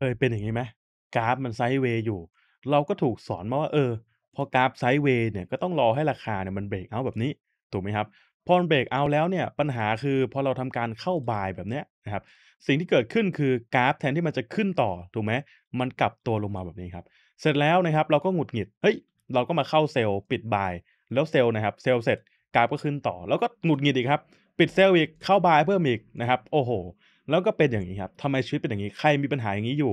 เอยเป็นอย่างนี้ไหมกราฟมันไซด์เวย์อยู่ เราก็ถูกสอนมาว่า เออ พอกราฟไซด์เวย์เนี่ยก็ต้องรอให้ราคาเนี่ยมันเบรกเอาแบบนี้ถูกไหมครับ พอเบรกเอาแล้วเนี่ยปัญหาคือ พอเราทำการเข้าบายแบบเนี้ยนะครับสิ่งที่เกิดขึ้นคือ กราฟแทนที่มันจะขึ้นต่อถูกไหมมันกลับตัวลงมาแบบนี้ครับ เสร็จแล้วนะครับเราก็หงุดหงิดเฮ้ยเราก็มาเข้าเซลล์ ปิดบายแล้วเซลล์นะครับเซลล์เสร็จกราฟก็ขึ้นต่อ แล้วก็หงุดหงิดอีกครับปิดเซลล์อีกเข้าบายเพิ่มอีกนะครับโอ้โหแล้วก็เป็นอย่างนี้ครับ ทำไมชีวิตเป็นอย่างนี้ ใครมีปัญหาอย่างนี้อยู่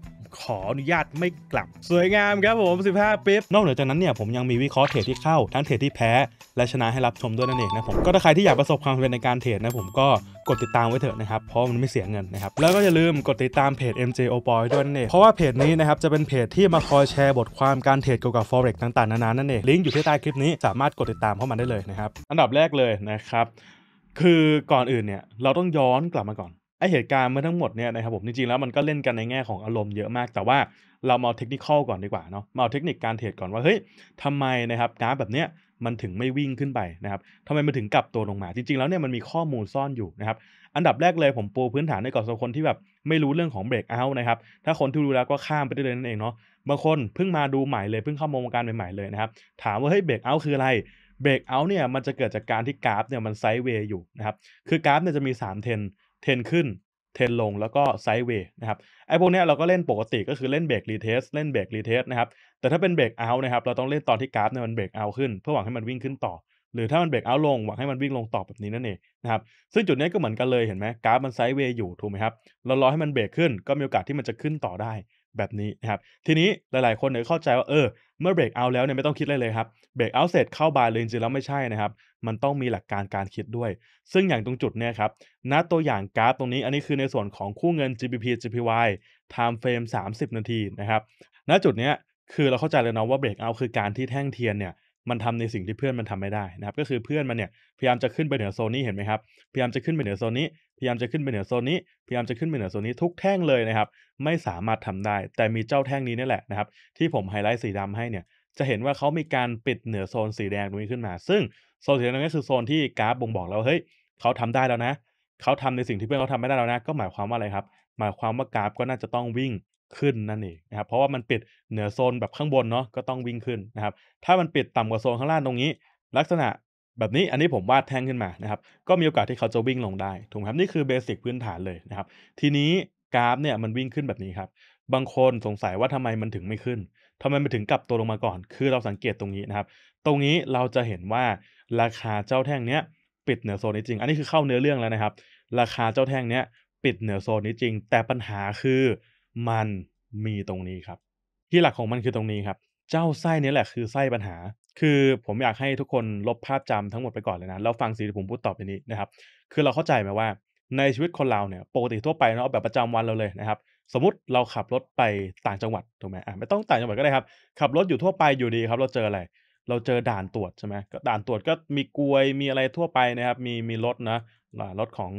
ขออนุญาตไม่กลับสวยงามครับผม 15ปิ๊บนอกเหนือจากนั้นเนี่ยผมยังมีวิเคราะห์เทรดที่เข้าทั้งเทรดที่แพ้ และชนะให้รับชมด้วยนั่นเองนะผม ก็ถ้าใครที่อยากประสบความสำเร็จในการเทรดนะผมก็กดติดตามไว้เถอะนะครับ เพราะมันไม่เสียเงินนะครับ แล้วก็อย่าลืมกดติดตามเพจ MJ o p o y ด้วยนั่นเองเพราะว่าเพจนี้นะครับจะเป็นเพจที่มาคอยแชร์บทความการเทรดเกี่ยวกับ forex ต่างๆ นานานั่นเองลิงก์อยู่ที่ใต้คลิปนี้สามารถกดติดตามเข้ามาได้เลยนะครับอันดับแรกเลยนะครับคือก่อนอื่นเนี่ยเราต้องย้อนกลับมาก่อนไอเหตุการณ์เมื่อทั้งหมดเนี่ยนะครับผมจริงๆแล้วมันก็เล่นกันในแง่ของอารมณ์เยอะมาก แต่ว่าเรามาเทคนิคก่อนดีกว่าเนาะมาเทคนิคการเทรดก่อนว่าเฮ้ยทำไมนะครับกราฟแบบเนี้ยมันถึงไม่วิ่งขึ้นไปนะครับทำไมมันถึงกลับตัวลงมา จริงๆแล้วเนี่ยมันมีข้อมูลซ่อนอยู่นะครับอันดับแรกเลยผมปูพื้นฐานให้ก่อนสำหรับคนที่แบบไม่รู้เรื่องของเบรกเอาท์นะครับถ้าคนที่รู้แล้วก็ข้ามไปได้เลยนั่นเองเนาะบางคนเพิ่งมาดูใหม่เลยเพิ่งเข้ามวงการใหม่ๆเลยนะครับถามว่าเฮ้ยเบรกเอาท์คืออะไรเบรกเอาท์เนี่ยมันจะเกิดจากการที่กราฟเนี่ยมันไซด์เวย์อยู่นะครับคือกราฟเนี่ยจะมี3เทนเทนขึ้น เทนลงแล้วก็ไซด์เวย์นะครับ ไอ้พวกนี้เราก็เล่นปกติก็คือเล่นเบรกรีเทสเล่นเบรกรีเทสนะครับแต่ถ้าเป็นเบรกเอาท์นะครับเราต้องเล่นตอนที่กราฟเนี่ยมันเบรกเอาท์ขึ้น เพื่อหวังให้มันวิ่งขึ้นต่อ หรือถ้ามันเบรกเอาท์ลง หวังให้มันวิ่งลงต่อแบบนี้นั่นเองนะครับซึ่งจุดนี้ก็เหมือนกันเลยเห็นไหมกราฟมันไซด์เวย์อยู่ถูกไหมครับเรารอให้มันเบรกขึ้น ก็มีโอกาสที่มันจะขึ้นต่อได้ แบบนี้นะครับทีนี้หลายๆคนเนี่ยเข้าใจว่าเออเมื่อเบรกเอาท์แล้วเนี่ยไม่ต้องคิดอะไรเลยครับเบรกเอาเสร็จเข้าบายเลยจริงๆแล้วไม่ใช่นะครับมันต้องมีหลักการการคิดด้วย ซึ่งอย่างตรงจุดเนี่ยครับ ณ ตัวอย่างกราฟตรงนี้ อันนี้คือในส่วนของคู่เงิน GBP GPY ไทม์เฟรม30 นาทีนะครับ ณ จุดเนี้ยคือเราเข้าใจเลยเนาะว่าเบรกเอาคือการที่แท่งเทียนเนี่ย มันทำในสิ่งที่เพื่อนมันทำไม่ได้นะครับ ก็คือเพื่อนมันเนี่ย พยายามจะขึ้นไปเหนือโซนนี้เห็นไหมครับ พยายามจะขึ้นไปเหนือโซนนี้ พยายามจะขึ้นไปเหนือโซนนี้ พยายามจะขึ้นไปเหนือโซนนี้ทุกแท่งเลยนะครับ ไม่สามารถทำได้ แต่มีเจ้าแท่งนี้นี่แหละนะครับ ที่ผมไฮไลท์สีดำให้เนี่ยจะเห็นว่าเขามีการปิดเหนือโซนสีแดงตรงนี้ขึ้นมาซึ่งโซนสีแดงก็คือโซนที่กราฟบ่งบอกแล้วเฮ้ยเขาทำได้แล้วนะเขาทำในสิ่งที่เพื่อนเขาทำไม่ได้แล้วนะ ก็หมายความว่าอะไรครับหมายความว่ากราฟก็น่าจะต้องวิ่งขึ้นนั่นเองนะครับเพราะว่ามันปิดเหนือโซนแบบข้างบนเนาะก็ต้องวิ่งขึ้นนะครับ ถ้ามันปิดต่ำกว่าโซนข้างล่างตรงนี้ ลักษณะแบบนี้อันนี้ผมวาดแท่งขึ้นมานะครับก็มีโอกาสที่เขาจะวิ่งลงได้ ถูกครับนี่คือเบสิกพื้นฐานเลยนะครับทีนี้กราฟเนี่ยมันวิ่งขึ้นแบบนี้ครับบางคนสงสัยว่าทำไมมันถึงไม่ขึ้นทำไมมันถึงกลับตัวลงมาก่อน คือเราสังเกตตรงนี้นะครับตรงนี้เราจะเห็นว่าราคาเจ้าแท่งเนี้ยปิดเหนือโซนนี้จริง อันนี้คือเข้าเนื้อเรื่องแล้วนะครับ ราคาเจ้าแท่งเนี้ยปิดเหนือโซนนี้จริง แต่ปัญหาคือมันมีตรงนี้ครับ ที่หลักของมันคือตรงนี้ครับ เจ้าไส้นี้แหละคือไส้ปัญหา คือผมอยากให้ทุกคนลบภาพจำทั้งหมดไปก่อนเลยนะแล้วฟังสิ่งที่ผมพูดต่อไปนี้นะครับ คือเราเข้าใจไหมว่า ในชีวิตคนเราเนี่ย ปกติทั่วไปเนาะแบบประจำวันเราเลยนะครับ สมมติเราขับรถไปต่างจังหวัดถูกไหมอ่าไม่ต้องต่างจังหวัดก็ได้ครับ ขับรถอยู่ทั่วไปอยู่ดีครับ เราเจออะไรเราเจอด่านตรวจใช่ไหมด่านตรวจก็มีกลวยมีอะไรทั่วไปนะครับ มีมีรถนะรถของ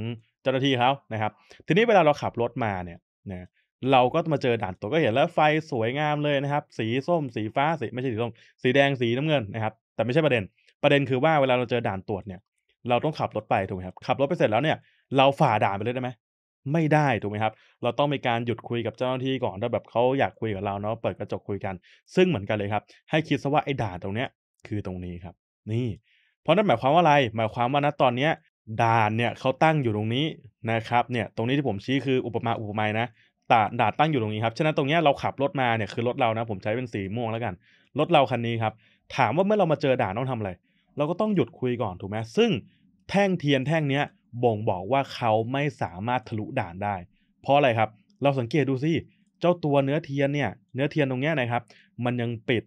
เจ้าหน้าที่เขานะครับ ทีนี้เวลาเราขับรถมาเนี่ยนะเราก็มาเจอด่านตรวจก็เห็นแล้วไฟสวยงามเลยนะครับ สีส้มสีฟ้าสีไม่ใช่สีส้มสีแดงสีน้ำเงินนะครับ แต่ไม่ใช่ประเด็น ประเด็นคือว่าเวลาเราเจอด่านตรวจเนี่ย เราต้องขับรถไปถูกไหมครับขับรถไปเสร็จแล้วเนี่ยเราฝ่าด่านไปเลยได้ไหมไม่ได้ถูกไหมครับ เราต้องมีการหยุดคุยกับเจ้าหน้าที่ก่อนถ้าแบบเขาอยากคุยกับเราเนาะเปิดกระจกคุยกัน ซึ่งเหมือนกันเลยครับให้คิดซะว่าไอ้ด่านตรงเนี้ยคือตรงนี้ครับ นี่เพราะนั่นหมายความว่าอะไร หมายความว่านะตอนเนี้ยด่านเนี่ยเขาตั้งอยู่ตรงนี้นะครับเนี่ยตรงนี้ที่ผมชี้คืออุปมาอุปไมยนะต่าด่านตั้งอยู่ตรงนี้ครับฉะนั้นตรงเนี้ยเราขับรถมาเนี่ยคือรถเรานะ ผมใช้เป็นสีม่วงแล้วกันรถเราคันนี้ครับถามว่าเมื่อเรามาเจอด่านต้องทำอะไรเราก็ต้องหยุดคุยก่อนถูกไหมซึ่งแท่งเทียนแท่งเนี้ยบ่งบอกว่าเขาไม่สามารถทะลุด่านได้ เพราะอะไรครับ เราสังเกตดูสิเจ้าตัวเนื้อเทียนเนี่ยเนื้อเทียนตรงเนี้ยนะครับ มันยังปิด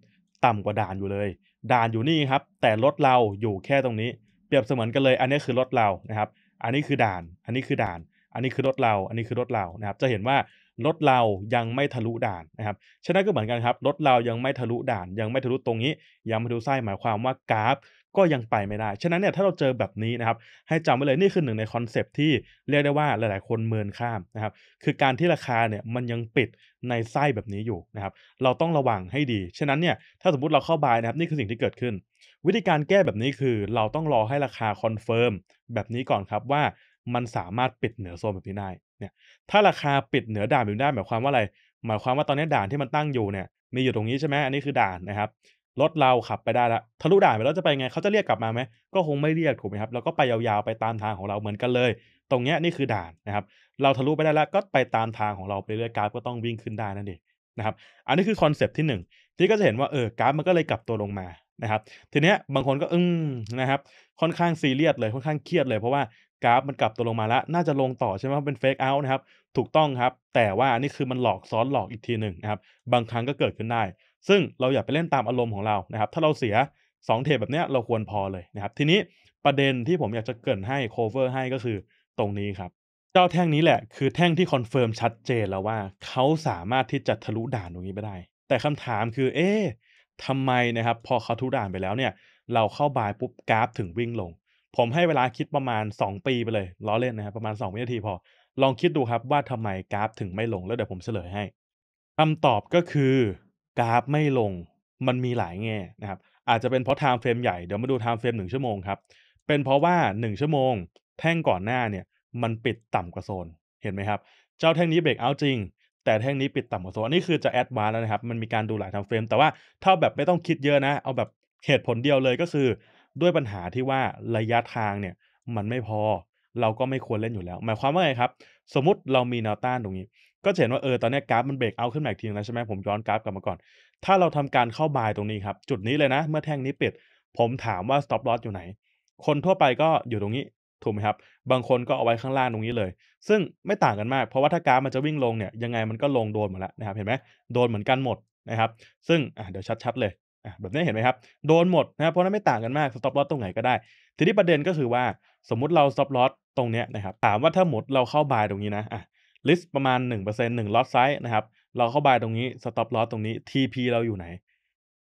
ต่ำกว่าด่านอยู่เลยด่านอยู่นี่ครับ แต่รถเราอยู่แค่ตรงนี้ เปรียบเสมือนกันเลย อันนี้คือรถเรานะครับ อันนี้คือด่านอันนี้คือด่าน อันนี้คือรถเราอันนี้คือรถเรานะครับจะเห็นว่ารถเรายังไม่ทะลุด่านนะครับฉะนั้นก็เหมือนกันครับรถเรายังไม่ทะลุด่าน ยังไม่ทะลุตรงนี้ยังไม่ทะลุไส้หมายความว่ากราฟก็ยังไปไม่ได้ ฉะนั้นเนี่ยถ้าเราเจอแบบนี้นะครับ ให้จำไว้เลยนี่คือหนึ่งในคอนเซปที่เรียกได้ว่าหลายๆ คนเมินข้ามนะครับ คือการที่ราคาเนี่ยมันยังปิดในไส้แบบนี้อยู่นะครับ เราต้องระวังให้ดี ฉะนั้นเนี่ยถ้าสมมติเราเข้าบายนะครับ นี่คือสิ่งที่เกิดขึ้น วิธีการแก้แบบนี้คือเราต้องรอให้ราคาคอนเฟิร์มแบบนี้ก่อนครับว่ามันสามารถปิดเหนือโซนแบบนี้ได้ เนี่ยถ้าราคาปิดเหนือด่านแบบนี้ได้หมายความว่าอะไร หมายความว่าตอนนี้ด่านที่มันตั้งอยู่เนี่ยมีอยู่ตรงนี้ใช่ไหมอันนี้คือด่านนะครับรถเราขับไปได้แล้วทะลุด่านไปแล้วจะไปไงเขาจะเรียกกลับมาไหมก็คงไม่เรียกถูกไหมครับเราก็ไปยาวๆไปตามทางของเราเหมือนกันเลย ตรงเนี้ยนี่คือด่านนะครับเราทะลุไปได้แล้วก็ไปตามทางของเราไปเรื่อยกราฟก็ต้องวิ่งขึ้นได้นั่นเองนะครับอันนี้คือคอนเซปต์ที่1ที่ก็จะเห็นว่าเออกราฟมันก็เลยกลับตัวลงมานะครับทีเนี้ยบางคนก็อึ้งนะครับค่อนข้างซีเรียสเลย ค่อนข้างเครียดเลย เพราะว่ากราฟมันกลับตัวลงมาแล้วน่าจะลงต่อใช่ไหมเป็นเฟกเอาท์นะครับถูกต้องครับแต่ว่าอันนี้คือมันหลอกซ้อนหลอกอีกทีหนึ่งนะครับบางครั้งก็เกิดขึ้นได้ซึ่งเราอย่าไปเล่นตามอารมณ์ของเรานะครับ ถ้าเราเสีย 2 เทปแบบนี้เราควรพอเลยนะครับทีนี้ประเด็นที่ผมอยากจะเกินให้ cover ให้ก็คือตรงนี้ครับ เจ้าแท่งนี้แหละ คือแท่งที่คอนเฟิร์มชัดเจนแล้วว่าเขาสามารถที่จะทะลุด่านตรงนี้ไปได้ แต่คำถามคือ เอ๊ะทำไมนะครับ พอเขาทะลุด่านไปแล้วเนี่ย เราเข้าบายปุ๊บกราฟถึงวิ่งลง ผมให้เวลาคิดประมาณ 2 ปีไปเลยล้อเล่นนะครับประมาณ2วินาทีพอลองคิดดูครับว่าทำไมกราฟ ถึงไม่ลงแล้ว เดี๋ยวผมเฉลยให้คำตอบก็คือกราฟ ไม่ลง มันมีหลายแง่นะครับ อาจจะเป็นเพราะ time frame ใหญ่ เดี๋ยวมาดู time frame หนึ่งชั่วโมงครับ เป็นเพราะว่า 1 ชั่วโมง แท่งก่อนหน้าเนี่ยมันปิดต่ำกว่าโซน เห็นไหมครับ เจ้าแท่งนี้เบรกเอาจริง แต่แท่งนี้ปิดต่ำกว่าโซน อันนี้คือจะแอดวานแล้วนะครับ มันมีการดูหลาย time frame แต่ว่าถ้าแบบไม่ต้องคิดเยอะนะ เอาแบบเหตุผลเดียวเลยก็คือ ด้วยปัญหาที่ว่าระยะทางเนี่ยมันไม่พอ เราก็ไม่ควรเล่นอยู่แล้ว หมายความว่าไงครับ สมมติเรามีแนวต้านตรงนี้ก็เห็นว่าเออ ตอนนี้กราฟมันเบรกเอาขึ้นมาอีกทีแล้วใช่ไหมผมย้อนกราฟกลับมาก่อน ถ้าเราทำการเข้าบายตรงนี้ครับ จุดนี้เลยนะเมื่อแท่งนี้ปิด ผมถามว่า stop loss อยู่ไหน คนทั่วไปก็อยู่ตรงนี้ ถูกไหมครับ บางคนก็เอาไว้ข้างล่างตรงนี้เลย ซึ่งไม่ต่างกันมากเพราะว่าถ้ากราฟมันจะวิ่งลงเนี่ยยังไงมันก็ลงโดนหมดแล้วนะครับเห็นไหมโดนเหมือนกันหมดนะครับซึ่งเดี๋ยวชัดๆ เลยแบบนี้เห็นไหมครับโดนหมดนะเพราะนั้นไม่ต่างกันมากสต็อปลอสตรงไหนก็ได้ ทีนี้ประเด็นก็คือว่าสมมุติเราสต็อปลอสตรงเนี้ยนะครับถามว่าถ้าหมดเราเข้าบายตรงนี้นะอ่ะลิสต์ประมาณ 1% 1ล็อตไซส์นะครับ เราเข้าบายตรงนี้สต็อปล็อตตรงนี้ TP เราอยู่ไหน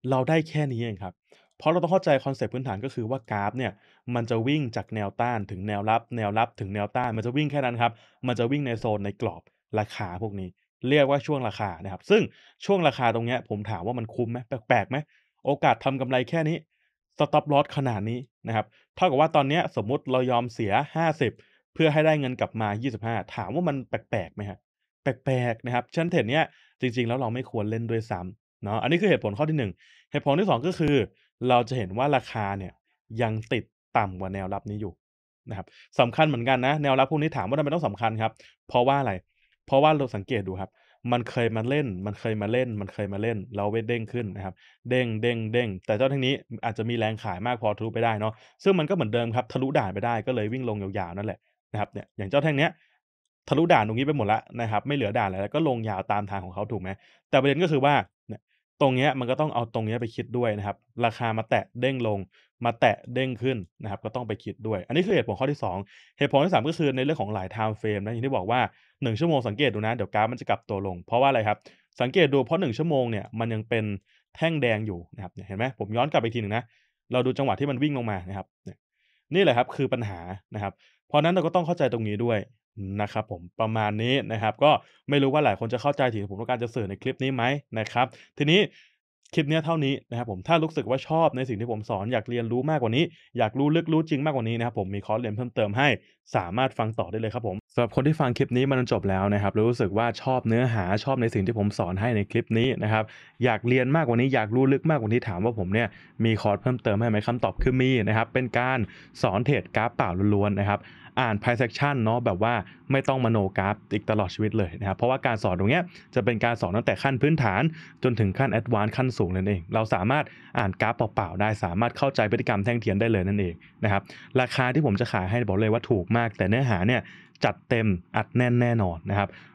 เราได้แค่นี้เองครับ เพราะเราต้องเข้าใจคอนเซปต์พื้นฐานก็คือว่ากราฟเนี่ย มันจะวิ่งจากแนวต้านถึงแนวรับ แนวรับถึงแนวต้าน มันจะวิ่งแค่นั้นครับ มันจะวิ่งในโซนในกรอบราคาพวกนี้ เรียกว่าช่วงราคานะครับ ซึ่งช่วงราคาตรงนี้ผมถามว่ามันคุ้มไหมแปลกไหมโอกาสทำกำไรแค่นี้สต็อปลอตขนาดนี้นะครับเท่ากับว่าตอนนี้สมมุติเรายอมเสีย 50เพื่อให้ได้เงินกลับมา 25 ถามว่ามันแปลกๆ ไหมฮะ แปลกๆ นะครับ ชั้นเทรดเนี้ยจริงๆ แล้วเราไม่ควรเล่นด้วยซ้ำเนาะ อันนี้คือเหตุผลข้อที่ 1 เหตุผลที่2ก็คือเราจะเห็นว่าราคาเนี่ยยังติดต่ำกว่าแนวรับนี้อยู่นะครับสำคัญเหมือนกันนะ แนวรับพวกนี้ถามว่าทำไมต้องสำคัญครับ เพราะว่าอะไร เพราะว่าเราสังเกตดูครับ มันเคยมาเล่น มันเคยมาเล่น มันเคยมาเล่นเราเวทเด้งขึ้นนะครับเด้งเด้งเด้งแต่เจ้าทั้งนี้อาจจะมีแรงขายมากพอทะลุไปได้เนาะซึ่งมันก็เหมือนเดิมครับทะลุด่านไปได้ก็เลยวิ่งลงยาวๆนั่นแหละนะครับเนี่ยอย่างเจ้าแท่งเนี้ยทะลุด่านตรงนี้ไปหมดแล้วนะครับไม่เหลือด่าน แล้ว ก็ลงยาวตามทางของเขาถูกไหมแต่ประเด็นก็คือว่าเนี่ยตรงเนี้ยมันก็ต้องเอาตรงเนี้ยไปคิดด้วยนะครับ ราคามาแตะเด้งลง มาแตะเด้งขึ้นนะครับก็ต้องไปคิดด้วย อันนี้คือเหตุผลข้อที่ 2เหตุผลที่3ก็คือในเรื่องของหลายไทม์เฟรมนะอย่างที่บอกว่า1ชั่วโมงสังเกตดูนะเดี๋ยวกราฟมันจะกลับตัวลง เพราะว่าอะไรครับสังเกตดูเพราะ1ชั่วโมงเนี่ยมันยังเป็นแท่งแดงอยู่นะครับเห็นไหมผมย้อนกลับไปทีหนึ่งนะเราดูจังหวะที่มันวิ่งลงมานะครับ นี่แหละครับคือปัญหานะครับเพราะนั้นเราก็ต้องเข้าใจตรงนี้ด้วยนะครับ ผมประมาณนี้นะครับ ก็ไม่รู้ว่าหลายคนจะเข้าใจถึงผมต้องการจะสื่อในคลิปนี้ไหมนะครับทีนี้คลิปนี้เท่านี้นะครับผมถ้ารู้สึกว่าชอบในสิ่งที่ผมสอน อยากเรียนรู้มากกว่านี้ อยากรู้ลึกรู้จริงมากกว่านี้นะครับ ผมมีคอร์สเรียนเพิ่มเติมให้สามารถฟังต่อได้เลยครับผมสำหรับคนที่ฟังคลิปนี้มันจบแล้วนะครับรู้สึกว่าชอบเนื้อหาชอบในสิ่งที่ผมสอนให้ในคลิปนี้นะครับ อยากเรียนมากกว่านี้ อยากรู้ลึกมากกว่านี้ถามว่าผมเนี่ยมีคอร์สเพิ่มเติมให้ไหมคำตอบคือมีนะครับเป็นการสอนเทรดกราฟเปล่าล้วนๆนะครับอ่าน price action เนาะแบบว่าไม่ต้องมโนกราฟอีกตลอดชีวิตเลยนะครับเพราะว่าการสอนตรงเนี้ยจะเป็นการสอนตั้งแต่ขั้นพื้นฐานจนถึงขั้นแอดวานซ์ขั้นสูงนั่นเอง เราสามารถอ่านกราฟเปล่า ๆ ได้สามารถเข้าใจพฤติกรรมแท่งเทียนได้เลยนั่นเองนะครับราคาที่ผมจะขายให้ บอกเลยว่าถูกมาก แต่เนื้อหาเนี่ยจัดเต็มอัดแน่นแน่นอนนะครับ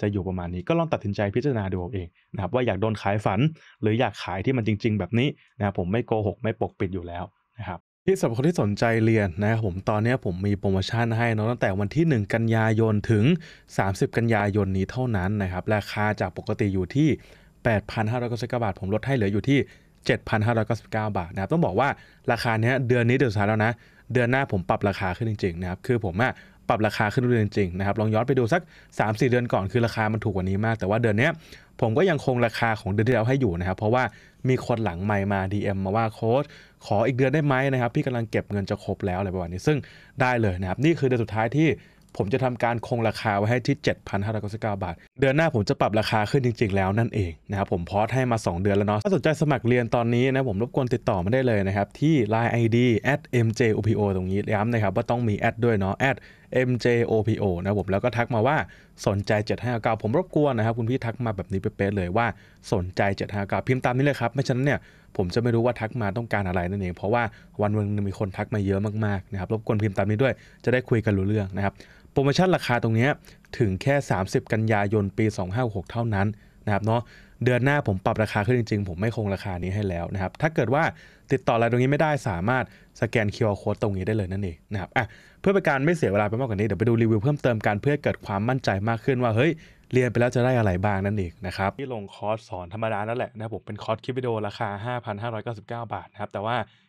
จะอยู่ประมาณนี้ก็ลองตัดสินใจพิจารณาดูเอาเองนะครับว่าอยากโดนขายฝันหรืออยากขายที่มันจริงๆ แบบนี้นะครับผมไม่โกหก ไม่ปกปิดอยู่แล้วนะครับที่สำหรับคนที่สนใจเรียนนะครับผมตอนนี้ผมมีโปรโมชั่นให้นะตั้งแต่วันที่ 1 กันยายนถึง 30 กันยายนนี้เท่านั้นนะครับราคาจากปกติอยู่ที่ 8,599บาท ผมลดให้เหลืออยู่ที่ 7,599 บาทนะครับต้องบอกว่าราคาเนี้ยเดือนนี้เดือนสุดท้ายแล้วนะเดือนหน้าผมปรับราคาขึ้นจริงๆนะครับคือผมอะปรับราคาขึ้นเรื่อยจริงนะครับลองย้อนไปดูสัก3-4 เดือนก่อนคือราคามันถูกกว่านี้มาก แต่ว่าเดือนนี้ผมก็ยังคงราคาของเดือนที่แล้วให้อยู่นะครับ เพราะว่ามีคนหลังใหม่มา DM มาว่าโค้ดขออีกเดือนได้ไหมนะครับพี่กำลังเก็บเงินจะครบแล้วอะไรประมาณนี้ซึ่งได้เลยนะครับ นี่คือเดือนสุดท้ายที่ผมจะทำการคงราคาไว้ให้ที่ 7,599บาท เดือนหน้าผมจะปรับราคาขึ้นจริงๆแล้วนั่นเองนะครับผมพอดให้มา 2 เดือนแล้วเนาะ ถ้าสนใจสมัครเรียนตอนนี้นะผมรบกวนติดต่อมาได้เลยนะครับที่ Line ID @mjopo ตรงนี้ย้ำนะครับว่าต้องมีแอดด้วยเนาะ @mjopo นะผมแล้วก็ทักมาว่าสนใจ 759 ผมรบกวนนะครับ คุณพี่ทักมาแบบนี้เป๊ะเลยว่าสนใจ 759พิมพ์ตามนี้เลยครับ ไม่ฉะนั้นเนี่ยผมจะไม่รู้ว่าทักมาต้องการอะไรนั่นเอง เพราะว่าวันวันมีคนทักมาเยอะมากๆนะครับรบกวนพิมพ์ตามนี้ด้วยจะได้คุยกันรู้เรื่องนะครับโปรโมชั่นราคาตรงนี้ถึงแค่ 30 กันยายน ปี 256 เท่านั้นนะครับเนาะ เดือนหน้าผมปรับราคาขึ้นจริงๆ ผมไม่คงราคานี้ให้แล้วนะครับ ถ้าเกิดว่าติดต่ออะไรตรงนี้ไม่ได้สามารถสแกน QR code ตรงนี้ได้เลยนั่นเองนะครับอ่ะเพื่อเป็นการไม่เสียเวลาไปมากกว่านี้ เดี๋ยวไปดูรีวิวเพิ่มเติมกันเพื่อเกิดความมั่นใจมากขึ้นว่า เฮ้ยเรียนไปแล้วจะได้อะไรบ้างนั่นเองนะครับ ที่ลงคอร์สสอนธรรมดานั่นแหละนะผมเป็นคอร์สคลิปวิดีโอราคา 5,599 บาทนะครับ แต่ว่า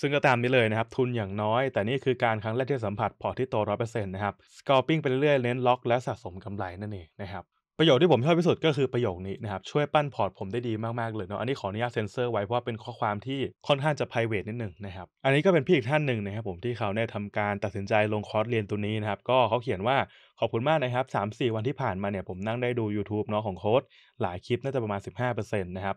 ซึ่งก็ตามนี้เลยนะครับ ทุนอย่างน้อยแต่นี่คือการครั้งแรกที่สัมผัสพอที่โตร้อยเปอร์เซ็นต์นะครับกอปิ้งไปเรื่อยเน้นล็อกและสะสมกำไร นั่นเองนะครับ ประโยชน์ที่ผมชอบที่สุดก็คือประโยคนี้นะครับ ช่วยปั้นพอร์ตผมได้ดีมาก ๆ เลยเนาะอันนี้ขออนุญาตเซ็นเซอร์ไว้ เพราะว่าเป็นข้อความที่ค่อนข้างจะไพรเวทนิดหนึ่งนะครับ อันนี้ก็เป็นพี่อีกท่านหนึ่งนะครับผมที่เขาเนี่ยทำการตัดสินใจลงคอร์สเรียนตัวนี้นะครับก็เขาเขียนว่าขอบคุณมากนะครับ3-4 วันที่ผ่านมาเนี่ยผมนั่งได้ดู YouTube เนาะของโค้ดหลายคลิปน่าจะประมาณ15%นะครับ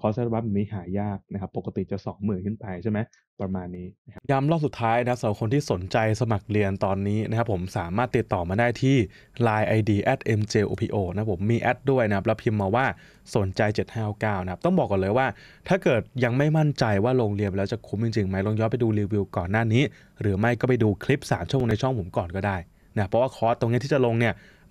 คอร์สบัฟแบฟนี้หายากนะครับ ปกติจะ 20,000 ขึ้นไปใช่ไหม ประมาณนี้นย้ำรอบสุดท้ายนะสำหรับคนที่สนใจสมัครเรียนตอนนี้นะครับผมสามารถติดต่อมาได้ที่ Line ID at mjopo นะผมมีแอดด้วยนะครับ แล้วพิมพ์มาว่าสนใจ 759 นะครับ ต้องบอกก่อนเลยว่าถ้าเกิดยังไม่มั่นใจว่าลงเรียน แล้วจะคุ้มจริงๆไหมลองย้อนไปดูรีวิวก่อนหน้านี้ หรือไม่ก็ไปดูคลิป3ชั่วโมงในช่องผมก่อนก็ได้นะเพราะว่าคอร์สตรงนี้ที่จะลงเนี่ย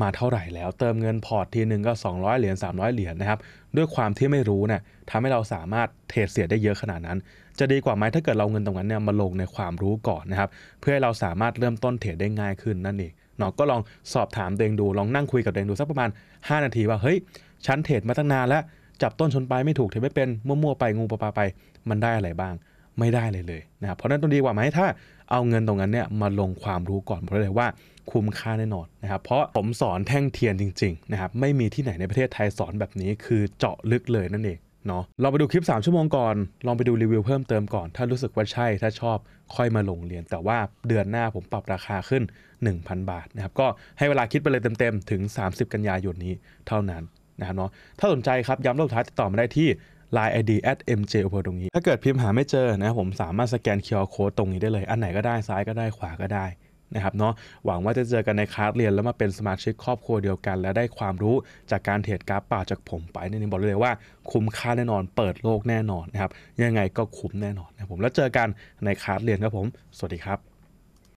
มาเท่าไหร่แล้วเติมเงินพอร์ตทีหนึ่งก็ 200 เหรียญ300 เหรียญนนะครับด้วยความที่ไม่รู้เนี่ยทำให้เราสามารถเทรดเสียได้เยอะขนาดนั้น จะดีกว่าไหมถ้าเกิดเราเงินตรงนั้นเนี่ยมาลงในความรู้ก่อนนะครับเพื่อให้เราสามารถเริ่มต้นเทรดได้ง่ายขึ้นนั่นเองเนาะก็ลองสอบถามเดงดูลองนั่งคุยกับเดงดู สักประมาณ 5 นาทีว่าเฮ้ยฉันเทรดมาตั้งนานแล้วจับต้นชนปลายไม่ถูกเทรดไม่เป็นมั่วๆไปงูปลาไปมันได้อะไรบ้างไม่ได้เลยเลยนะครับเพราะนั้นต้องดีกว่าไหมถ้าเอาเงินตรงนั้นเนี่ยมาลงความรู้ก่อนเพราะเลยว่า คุ้มค่าแน่นอนนะครับเพราะผมสอนแท่งเทียนจริงๆนะครับไม่มีที่ไหนในประเทศไทยสอนแบบนี้คือเจาะลึกเลยนั่นเองเนาะลองไปดูคลิป3ชั่วโมงก่อนลองไปดูรีวิวเพิ่มเติมก่อนถ้ารู้สึกว่าใช่ถ้าชอบค่อยมาลงเรียน แต่ว่าเดือนหน้าผมปรับราคาขึ้น 1,000 บาทนะครับก็ให้เวลาคิดไปเลยเต็มๆถึง 30 กันยายนนี้เท่านั้นนะครับเนาะถ้าสนใจครับ ย้ำรอบท้ายติดต่อมาได้ที่ Line ID at mj อตรงนี้ ถ้าเกิดพิมพ์หาไม่เจอนะผมสามารถสแกน QR Code ตรงนี้ได้เลยอันไหนก็ได้ซ้ายก็ได้ขวาก็ได้นะครับเนาะหวังว่าจะเจอกันในคลาสเรียน แล้วมาเป็นสมาชิกครอบครัวเดียวกัน และได้ความรู้จากการเทรดกราฟป่าจากผมไปนี่บอกเลยว่าคุ้มค่าแน่นอนเปิดโลกแน่นอนนะครับยังไงก็คุ้มแน่นอนนะผมแล้วเจอกันในคลาสเรียนครับผม สวัสดีครับ